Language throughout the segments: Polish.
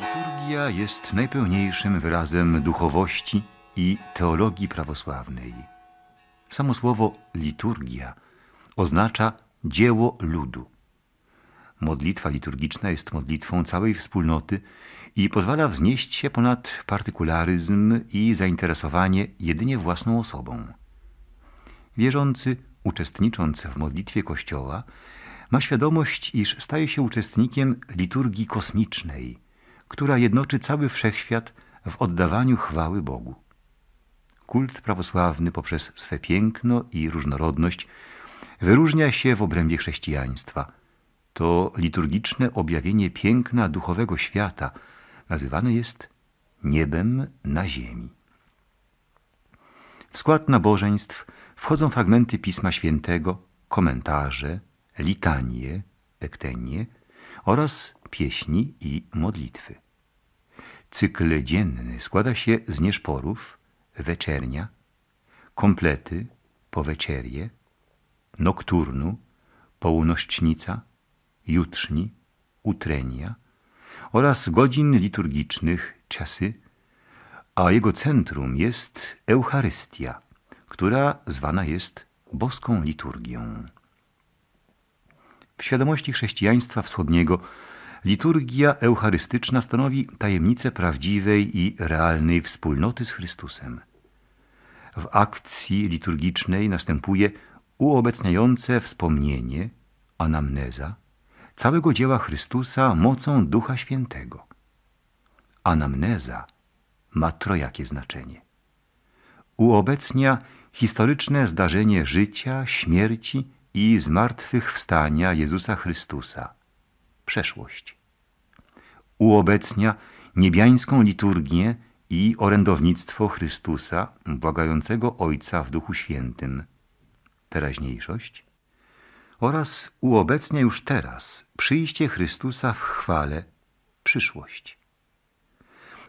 Liturgia jest najpełniejszym wyrazem duchowości i teologii prawosławnej. Samo słowo liturgia oznacza dzieło ludu. Modlitwa liturgiczna jest modlitwą całej wspólnoty i pozwala wznieść się ponad partykularyzm i zainteresowanie jedynie własną osobą. Wierzący, uczestnicząc w modlitwie Kościoła, ma świadomość, iż staje się uczestnikiem liturgii kosmicznej – która jednoczy cały wszechświat w oddawaniu chwały Bogu. Kult prawosławny poprzez swe piękno i różnorodność wyróżnia się w obrębie chrześcijaństwa. To liturgiczne objawienie piękna duchowego świata nazywane jest niebem na ziemi. W skład nabożeństw wchodzą fragmenty Pisma Świętego, komentarze, litanie, ektenie, oraz pieśni i modlitwy. Cykl dzienny składa się z nieszporów, weczernia, komplety, poweczerie, nokturnu, połnośćnica, jutrzni, utrenia oraz godzin liturgicznych czasy, a jego centrum jest Eucharystia, która zwana jest boską liturgią. W świadomości chrześcijaństwa wschodniego liturgia eucharystyczna stanowi tajemnicę prawdziwej i realnej wspólnoty z Chrystusem. W akcji liturgicznej następuje uobecniające wspomnienie, anamneza, całego dzieła Chrystusa mocą Ducha Świętego. Anamneza ma trojakie znaczenie. Uobecnia historyczne zdarzenie życia, śmierci i zmartwychwstania Jezusa Chrystusa, przeszłość. Uobecnia niebiańską liturgię i orędownictwo Chrystusa, błagającego Ojca w Duchu Świętym, teraźniejszość, oraz uobecnia już teraz przyjście Chrystusa w chwale, przyszłość.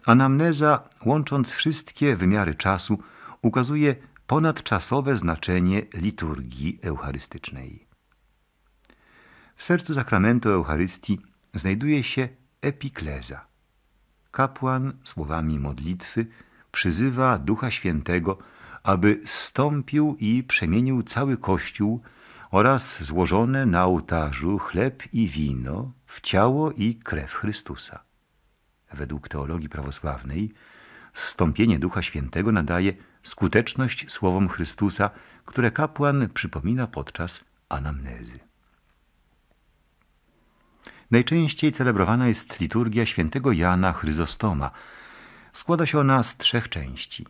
Anamneza, łącząc wszystkie wymiary czasu, ukazuje ponadczasowe znaczenie liturgii eucharystycznej. W sercu sakramentu Eucharystii znajduje się epikleza. Kapłan słowami modlitwy przyzywa Ducha Świętego, aby stąpił i przemienił cały Kościół oraz złożone na ołtarzu chleb i wino w ciało i krew Chrystusa. Według teologii prawosławnej stąpienie Ducha Świętego nadaje skuteczność słowom Chrystusa, które kapłan przypomina podczas anamnezy. Najczęściej celebrowana jest liturgia świętego Jana Chryzostoma. Składa się ona z trzech części.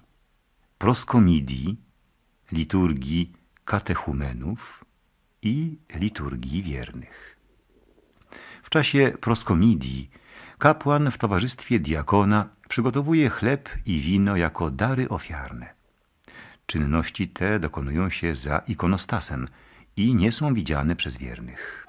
Proskomidii, liturgii katechumenów i liturgii wiernych. W czasie proskomidii kapłan w towarzystwie diakona przygotowuje chleb i wino jako dary ofiarne. Czynności te dokonują się za ikonostasem i nie są widziane przez wiernych.